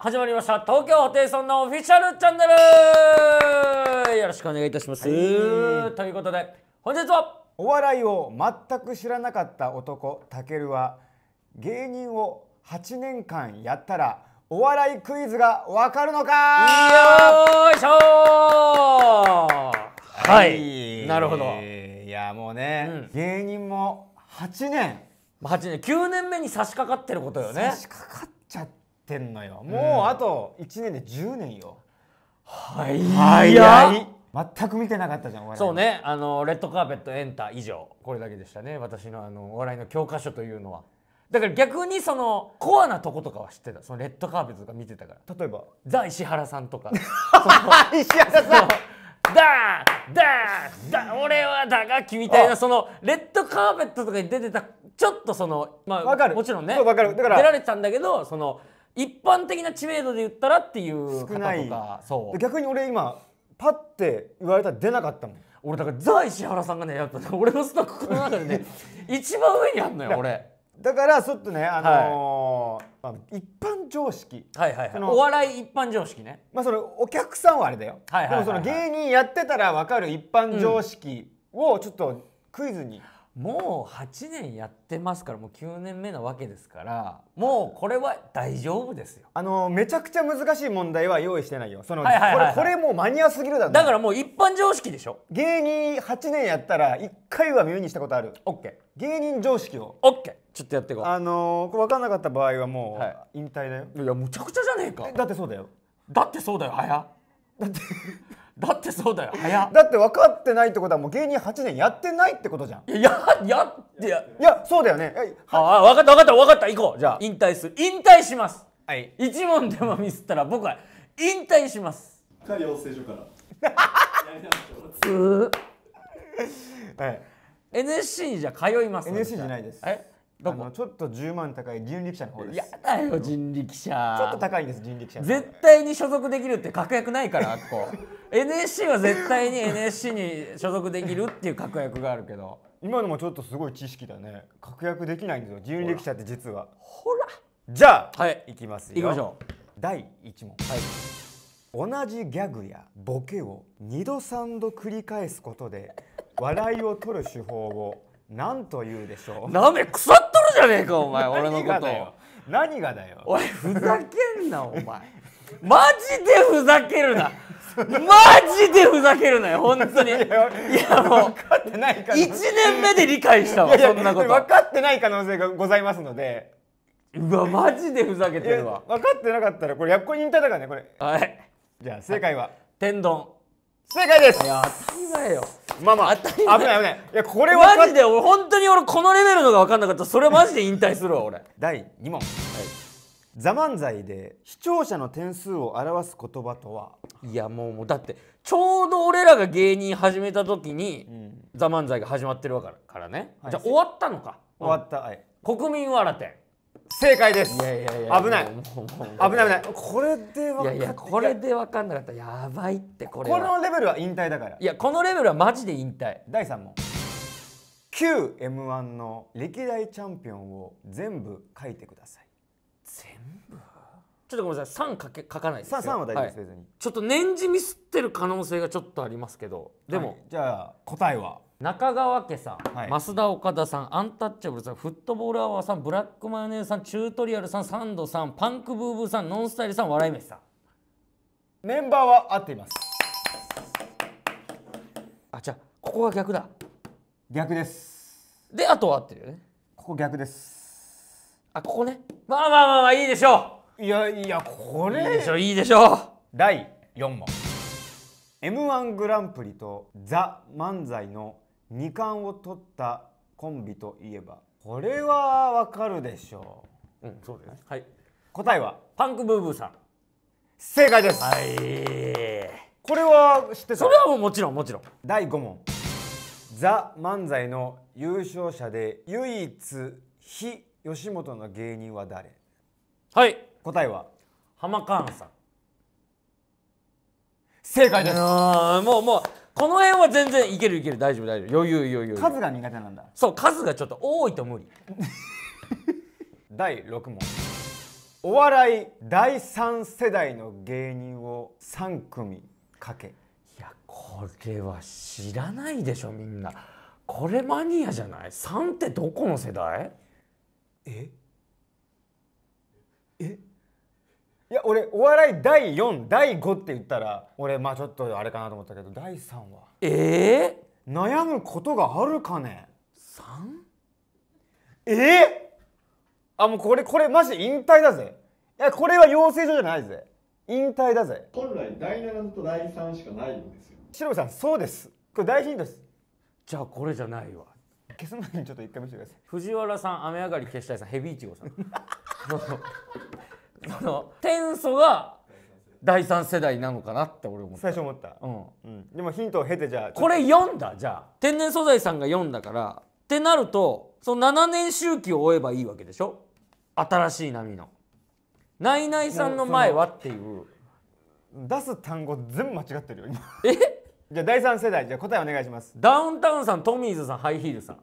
始まりました東京ホテイソンのオフィシャルチャンネルよろしくお願いいたします、はい、ということで本日はお笑いを全く知らなかった男たけるは芸人を8年間やったらお笑いクイズがわかるのかよいしょはい、なるほどいやもうね、うん、芸人も8年8年9年目に差し掛かってることよね差し掛かっちゃってってんのよもうあと1年で10年よ、はい早い全く見てなかったじゃんおそうねあのレッドカーペットエンター以上これだけでしたね私のあのお笑いの教科書というのはだから逆にそのコアなとことかは知ってたそのレッドカーペットとか見てたから例えばザ・石原さんとか 石原さんだーダーダ俺は打楽器みたいなそのレッドカーペットとかに出てたちょっとそのまあもちろんね出られてたんだけどその一般的な知名度で言ったらっていう方とかそう逆に俺今パッて言われたら出なかったもん俺だからザ・石原さんがねやっぱ、俺のスタッフの中でね 一番上にあんのよ俺だからちょっとねあのーはい、一般常識、はいはいはい、お笑い一般常識ねまあそのお客さんはあれだよ、はいはい、でもその芸人やってたら分かる一般常識をちょっとクイズに、うんもう8年やってますからもう9年目なわけですからもうこれは大丈夫ですよあのめちゃくちゃ難しい問題は用意してないよその、はいはいはいはい、これこれもうマニアすぎるだろだからもう一般常識でしょ芸人8年やったら1回は耳にしたことある OK 芸人常識を OK ちょっとやっていこうあのー、分かんなかった場合はもう、引退だよいやむちゃくちゃじゃねえかだってそうだよだってそうだよ早だってだってそうだよ早だって分かってないってことはもう芸人8年やってないってことじゃんいややってやいやそうだよね、はい、ああ分かった分かった分かった行こうじゃあ引退する引退しますはい一問でもミスったら僕は引退しますか養成所から通 はい NSC じゃ通います NSC じゃないですえどこちょっと10万高い人力車の方ですやだよ人力車ちょっと高いんです人力車絶対に所属できるって確約ないからあっこ NSC は絶対に NSC に所属できるっていう確約があるけど今のもちょっとすごい知識だね確約できないんですよ人力車って実はほらじゃあ、はい、いきますよいきましょう第1問、はい、同じギャグやボケを2度3度繰り返すことで笑いを取る手法を何と言うでしょうなめ腐っとるじゃねえかお前俺のこと何がだよ俺ふざけんなお前 マジでふざけるなマジでふざけるなよ本当にいやもう分かってないか1年目で理解したわそんなこと分かってない可能性がございますのでうわマジでふざけてるわ分かってなかったらこれやっこに引退だかねこれはいじゃあ正解は、天丼正解ですいや当たり前よまあまあ当たり前危ない危ないいやこれはマジで俺本当に俺このレベルのが分かんなかったそれマジで引退するわ俺第二問座漫才で視聴者の点数を表す言葉とはいやもうもうだってちょうど俺らが芸人始めた時に「うん、ザ漫才が始まってるわけからね、はい、じゃあ終わったのか終わった、はい、国民笑て正解ですいやいやいや危ない危ない危ないこれで分かいやいやこれで分かんなかったやばいってこれこのレベルは引退だからいやこのレベルはマジで引退第3問旧 m 1の歴代チャンピオンを全部書いてください全部ちょっとごめんなさい3かけ書かないですよ3は大丈夫です、別、に、ちょっと年次ミスってる可能性がちょっとありますけどでも、はい、じゃあ答えは中川家さん、はい、増田岡田さんアンタッチャブルさんフットボールアワーさんブラックマヨネーズさんチュートリアルさんサンドさんパンクブーブーさんノンスタイルさん笑い飯さんメンバーは合っていますあじゃあここが逆だ逆ですであとは合ってるよねここ逆ですあここねまあまあまあまあいいでしょういやいやこれいいでしょういいでしょう第4問 m 1グランプリと「ザ・漫才」の2冠を取ったコンビといえばこれはわかるでしょううんそうですはい答えはパンクブーブーさん正解ですはいこれは知ってたそれはもうもちろんもちろん第5問ザ・漫才の優勝者で唯一非吉本の芸人は誰はい答えは浜カーンさん正解ですもうもうこの辺は全然いけるいける大丈夫大丈夫余裕余裕数が苦手なんだそう数がちょっと多いと無理第6問お笑い第3世代の芸人を3組かけいやこれは知らないでしょみんなこれマニアじゃない3ってどこの世代ええいや俺お笑い第4第5って言ったら俺まあちょっとあれかなと思ったけど第3はえー、悩むことがあるかね 3? えー、あもうこれこれマジ引退だぜいやこれは養成所じゃないぜ引退だぜ本来第7と第3しかないんですよ白さんそうですこれ大ヒントですじゃあこれじゃないわ消す前にちょっと一回見せてください藤原さん雨上がり消したいさんヘビイチゴさん その天祖が第三世代なのかなって俺思った最初思った、うんうん、でもヒントを経てじゃあこれ読んだじゃあ天然素材さんが読んだからってなるとその7年周期を追えばいいわけでしょ新しい波のナイナイさんの前はっていう出す単語全部間違ってるよえじゃあ第三世代じゃあ答えお願いしますダウンタウンさんトミーズさんハイヒールさん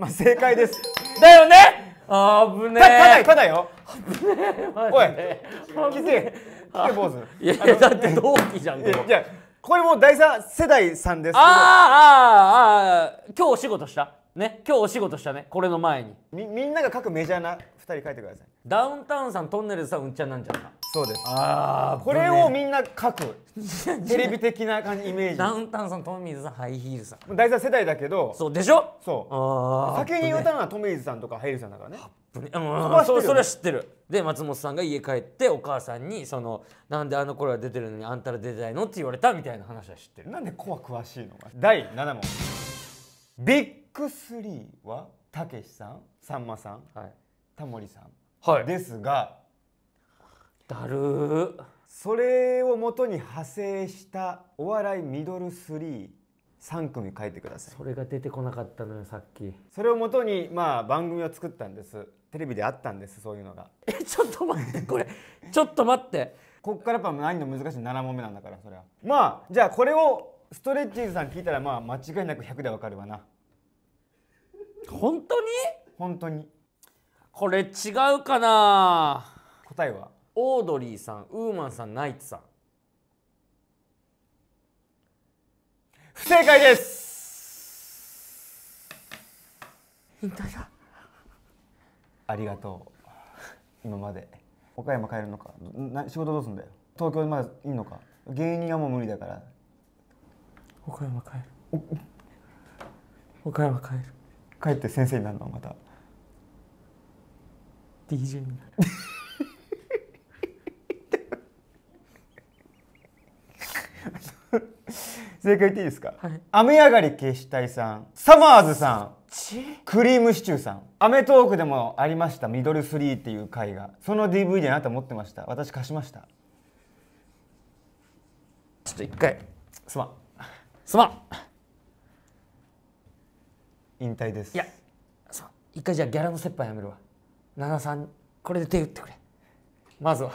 まあ正解ですだよねあぶねえただただよ危ねえおいきつい聞け坊主いやいやだって同期じゃんいやこれも第三世代さんですああああ今日お仕事したね今日お仕事したねこれの前にみみんなが各メジャーな2人書いてくださいダウンタウンさんトンネルさんうんちゃんなんじゃんさそうですああこれをみんな書くテレビ的な感じイメージダウンタウンさんトミーズさんハイヒールさん大体世代だけどそうでしょそう先に言うたのはトミーズさんとかハイヒールさんだからねそそそれは知ってるで松本さんが家帰ってお母さんにその「なんであの頃は出てるのにあんたら出てないの?」って言われたみたいな話は知ってるなんで子は詳しいのか第7問ビッグーはたけしさんさんまさん、はい、タモリさん、はい、ですがだるそれをもとに派生したお笑いミドル33組書いてくださいそれが出てこなかったのよさっきそれをもとにまあ番組を作ったんですテレビであったんですそういうのがえちょっと待ってこれちょっと待ってこっからやっぱ何の難しい7問目なんだからそれはまあじゃあこれをストレッチーズさん聞いたらまあ間違いなく100でわかるわな本当に本当にこれ違うかな答えはオードリーさんウーマンさんナイツさん不正解です引退だありがとう今まで岡山帰るのかな仕事どうすんだよ東京でまだいいのか芸人はもう無理だから岡山帰る岡山帰る帰って先生になるのまた DJ になる正解言っていいですか、はい、雨上がり消したいさんサマーズさんクリームシチューさん『アメトーーク』でもありました「ミドル3」っていう回がその DVD あなた持ってました私貸しましたちょっと一回すまんすまん引退ですいや一回じゃあギャラの折半やめるわ73これで手打ってくれまずは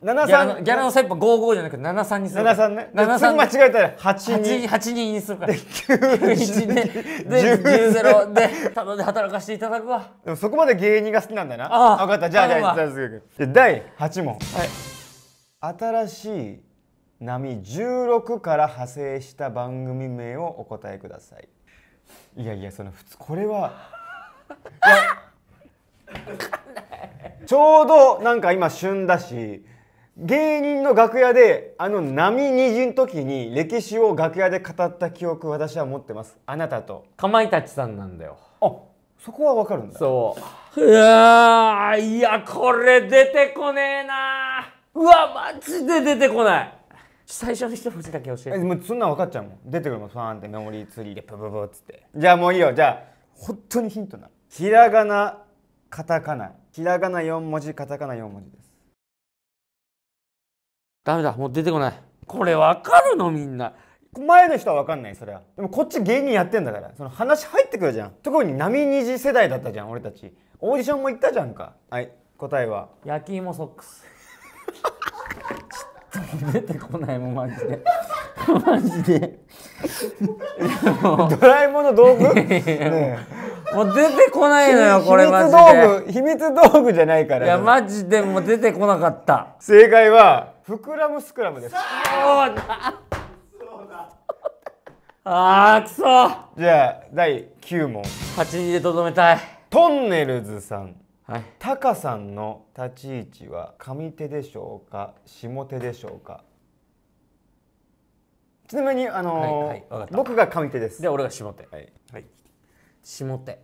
七三ギャラの先輩五五じゃなくて73にする73ね七三間違えたら82 8人にするからで91で 十1 0でただで働かせていただくわでもそこまで芸人が好きなんだなあ分かったじゃあじゃあで第八問はい新しい波十六から派生した番組名をお答えくださいいやいやその普通これは ちょうどなんか今旬だし芸人の楽屋であの波虹の時に歴史を楽屋で語った記憶私は持ってますあなたとかまいたちさんなんだよあそこはわかるんだそういやいやこれ出てこねえなうわマジで出てこない最初の一文字だけ教えてもうそんなん分かっちゃうもん出てくるもんファーンってメモリーツリーでプブブっつってじゃあもういいよじゃあ本当にヒントなひらがなカタカナひらがな4文字カタカナ4文字ですダメだもう出てこないこれわかるのみんな前の人は分かんないそれはでもこっち芸人やってんだからその話入ってくるじゃん特に波二次世代だったじゃん俺たちオーディションも行ったじゃんかはい答えは焼き芋ソックスちょっと出てこないもんマジで マジで ドラえもんの道具ねえもう出てこないのよこれマジで秘密道具秘密道具じゃないからいやマジでもう出てこなかった正解は膨らむスクラムですそうだあーくそじゃあ第9問82でとどめたいトンネルズさんはい、タカさんの立ち位置は上手でしょうか下手でしょうかちなみにあのーはいはい、僕が上手ですで俺が下手はい、はい下手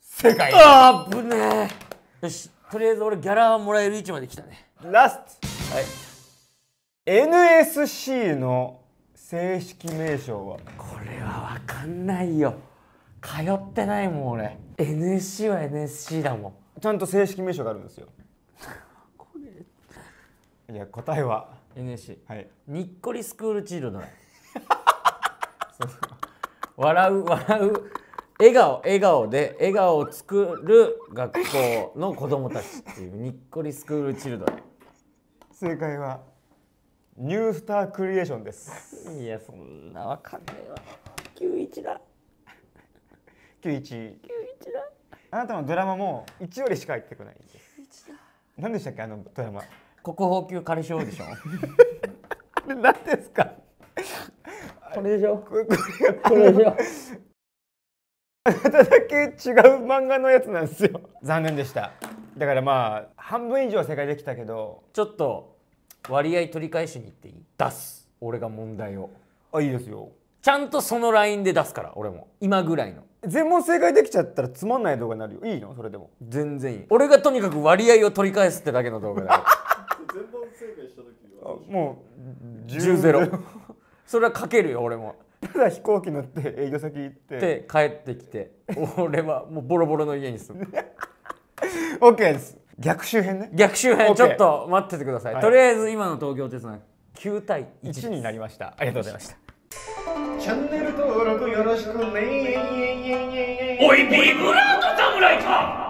正解あぶねよしとりあえず俺ギャラもらえる位置まで来たねラストはい NSC の正式名称はこれは分かんないよ通ってないもん俺 NSC は NSC だもんちゃんと正式名称があるんですよ これいや答えは NSC はいにっこりスクールチールドそう 笑う笑う笑顔笑顔で笑顔を作る学校の子供たちっていうにっこりスクールチルドレン正解はニュースタークリエーションですいやそんなわかんないわ91だ9191だあなたのドラマも1りしか入ってこないんです何でしたっけあのドラマ国宝級彼氏オーディション何ですかこれでしょこれこれでしょあなただけ違う漫画のやつなんですよ残念でしただからまあ半分以上正解できたけどちょっと割合取り返しに行っていい出す俺が問題をあいいですよちゃんとそのラインで出すから俺も今ぐらいの全問正解できちゃったらつまんない動画になるよいいのそれでも全然いい俺がとにかく割合を取り返すってだけの動画だよ 全問正解した時はもう10ゼロそれはかけるよ俺もただ飛行機乗って営業先行ってで帰ってきて俺はもうボロボロの家に住む OK です逆周辺ね逆周辺、OK、ちょっと待っててください、はい、とりあえず今の東京鉄道9対 1, 1になりましたありがとうございましたチャンネル登録よろしくねおいビブラート侍か